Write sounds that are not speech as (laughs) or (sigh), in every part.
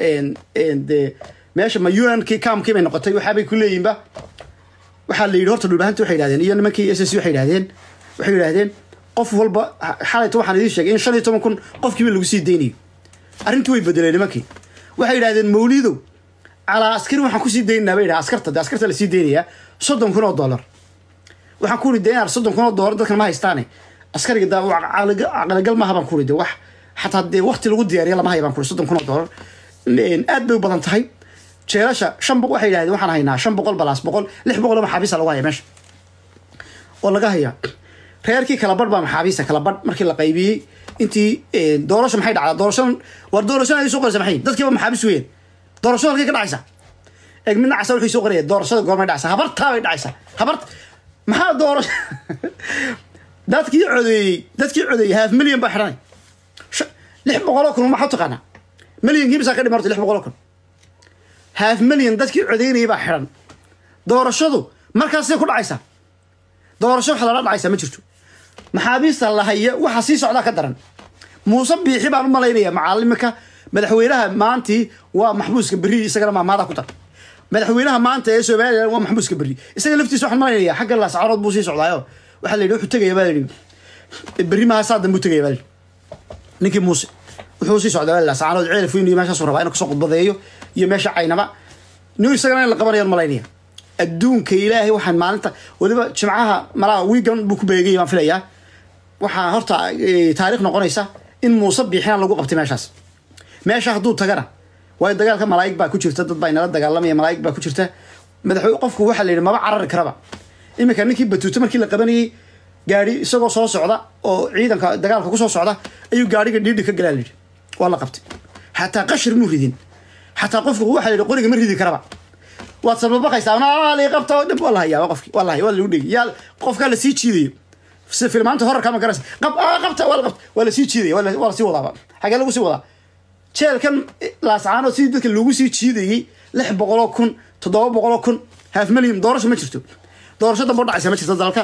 meesha ma unankii kamkii bay noqotay waxaabay ku leeyihinba waxaa la yidhi horta dhulbahanta waxay yidhahdeen iyo nimankii s c waxay yidhahdeen waxay yidhahdeen qof walba xalayta waxaan idiin sheegay in shan iyo toban kun qofkiiba lagu sii deynayo arrintii way bedeleen nimankii waxay yidhahdeen mawlidow calaa askari waxaan kusii deynaynaa bay yidhaha askarta de askarta lasii deynayaa soddon kun oo dollar waxaan ku uri de inaar soddon kun oo dollar dadkan ma haystaane askariga da caqligal maaha baan ku uri wax xataa dee wakti lagu diyaariya lama haya baan ku uri soddon kun oo dollar aad bay u badan tahay jeelasha shan boqol waxay yidhahdeen waxaan haynaa shan boqol balas boqol lix boqol oo maxaabiisa lagu haya meesha oo laga hayaa reerkii kala badh baa maxaabiista kala badh markii la qaybiyey intii eh, doorasho maxay dhacdaa doorasho war doorashada ay soo qoraysa maxay dadkiiba maxaabiis weeyeen doorashada halkay ka dhacaysa eeg midna casa wuxuu soo qoraya doorashada goormay dhacaysa habartaa dhacaysa habart maxaa doorasho (laughs) dadkii codeeyey dadkii codeeyey half million baa xidhanay lix boqol kun maxaa taqaanaa milyankiibasaa ka dhima horta lix boqol oo kun haaf milyan dadkii codeynayay baa xidhan doorashadu markaas siday ku dhacaysaa doorasho waxa lala dhacaysaa ma jirto maxaabiista lahaya waxa sii socdaa ka daran muuse biixi baan u malaynayaa macaalimka madaxweynaha maanti waa maxbuuska berri isagana maamaadaa ku dar madaxweynaha maanta ee somalilan waa maxbuuska berri isaga laftiisa waxaan malaynayaa xagga laascarood buu sii socdaayo waxaa la yidhi wuxuu tegaya baa la yidhi berri maaha dambu tegaya baa la ninkii muuse wuxuu sii socdaa sacaanood ceelaf weyn iyo meeshaasu rabaa inuu kasoo khudbadeeyo iyo meesha caynaba nin isagana la qabanayaan malaynaya adduunka ilaahay waxaan maalinta weliba jimcaha malaa wiigan buu ku beegay baan filayaa waxaa horta eh, taarikh noqonaysa in muuse biixinaa lagu qabtay meeshaas meesha hadduu tagana waayo dagaalka malaa'ig baa ku jirta dad baa inala dagaalamaya malaa'ig baa ku jirta madaxwey qofku waxaa la yidhi maba carari karaba iminka ninkii batuuto markii la qabanayey gaari isagoo soo socda oo ciidanka dagaalka ku socda ayuu gaariga dhiidhi ka galaa la yidhi waa la qabtay xataa qashar muu ridin xataa qofku waxaa la qoriga ma ridi karaba waad sababaqaysaa naalii qabta dhib waa la hayaa qofki waa la haya waa lagu dhegi yaa qofkaa la sii jiidayo sida filmaanta horarka ma garanaysa qab aa qabta waa qabta waa sii jiidaya waa la sii wadaaba xagee lagu sii wadaa jeelkan laascaanoo sidii dadka lagu sii jiidayey lix boqoloo kun toddoba boqoloo kun haaf milyan doorasho ma jirto doorasho damboo dhacaysa ma jirto dalka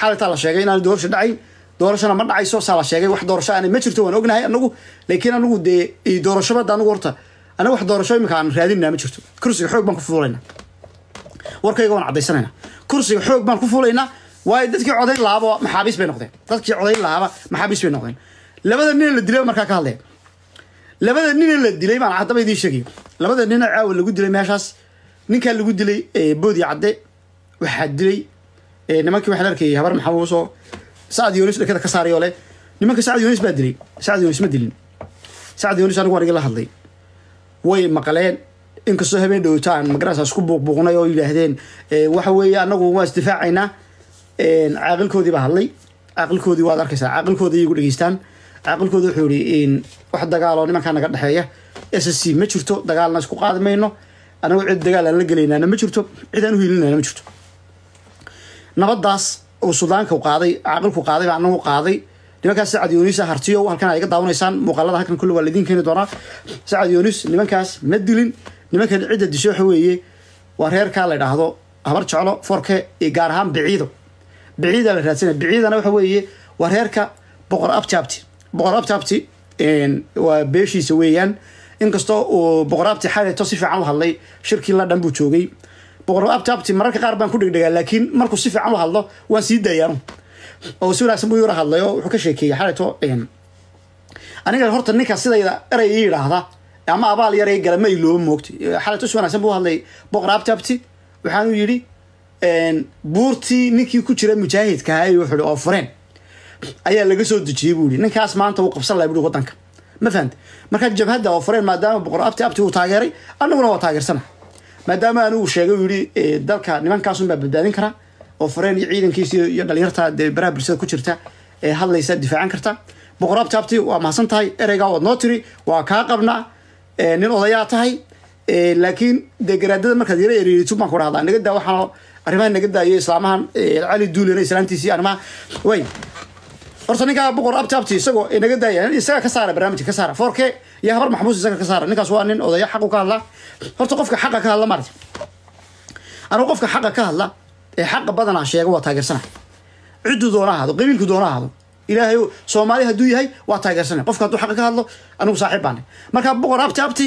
xalitaa la sheegay inaana doorasho dhacayn doorashona ma dhacayso sala sheegay wax doorasho aan ma jirto waan ognahay anagu laakiin anagu dee doorashoba hadda anagu horta anaga wax doorasho imika aan raadinaa ma jirto kursiga xoog baan ku fuulaynaa warkayga waan caddaysanaynaa kursiga xoog baan ku fuulaynaa waayo dadkii codayn lahaaba maxaabiis bay noqdeen dadkii codayn lahaaba maxaabiis bay noqdeen labada nin la dilay markaa ka hadlaya labada nine la dilay baan haddaba idiin sheegayo labada nina caawa lagu dilay meeshaas ninkaa lagu dilay eh, boodi cadde waxaa dilay eh, nimankii waxaa la arkayay habar maxamuuso sacad yunis dhakada ka saaray oo le nimanka sacad yunis baa dilay sacad yunis ma dilin sacad yunis anigu anigi la hadlay way maqleen inkastoo habeen dhowtaan magaraasaas ku buuqbuuqnay oo yidhaahdeen eh, waxa weeye anagu waa isdifaacaynaa caaqilkoodii baa hadlay caaqilkoodii waad arkaysaa caaqilkooda iyagu dhegeystaan caaqilkooda wuxuu yihi wax dagaaloo nimankaa naga dhexeeya s c ma jirto dagaalna isku qaadi anagu cid dagaal aan la gelaynaana ma jirto cid aan u hilinana ma jirto nabadaas oo suldaanka qaaday caaqilku qaaday baa anagu qaaday nimankaas sacad yunis ah, hartiyo halkan a iga daawanaysaan muuqaalada halkan kulle waa laidiin keeni doonaa sacad yunis nimankaas ma dilin nimankan cidda disho waxa weeye waa reerkaa la idhaahdo habar jeclo forke iyo gaar ahaan biciido biciidaa la raadsanaya biciidana waxa weeye waa reerka boqor abtabti boqor abtabti waa beeshiisa weeyaan inkastoo uu boqor abti xaleto si fiican u hadlay shirkii la dhan buu joogay boqor abtabti mararka qaar baan ku dhegdhegaa laakiin markuu si fiican u hadlo waan sii daayaan oo si wanaagsan buu yara hadlay wuxuu ka sheekeeyey xalayto aniga horta ninkaas sidayda erey yidhaahda ama abaal yarey galama ay loo moogtay xalayto si wanaagsan buu hadlay boqor abtabti waxaan u yidhi buurtii ninkii ku jira mujaahidka ahaa wuxuu oo fureen ayaa laga soo dejiyey buu yihi ninkaas maanta wuu qabsan lahay buui wadanka ma fahanta markaa jabhadda oo fureen maadaama boqor abti abti uu taageeray annaguna waa taageersana maadaama anigu sheegay u yihi eh, dalka nimankaasunbaa badbaadin kara oo fareen iyo ciidankiisi iyo dhalinyarta dee baraha bulshada ku jirta ee eh, hadlaysa difaacan karta boqoraab taabti waa mahadsan tahay ereygaa waad noo tiri waa kaa qabnaa eh, nin odayaa tahay laakiin dee garaadada markaad yara ereerito baan ku dhahdaa nagadaa waxaan arrimaha nagadaaiyo islaamahan cali duulena islaantiisi arrimaha way horta ninkaa boqor abti isagoo inaga daaya isagaa ka saara barnaamijka ka saara foorke iyo habar maxmuus isaga ka saara ninkaas waa nin odaya xaqu ka hadlaa horta qofka xaqa ka hadla maarata anugu qofka xaq ka hadla ee xaqa badanaa sheega waa taageersana cidduu doona ahaado qabiilku doona ilaahay soomaali hadduu yahay waa taageersanay qofka hadduu xaqa ka hadlo anugu saaxiib baanay markaa boqor abti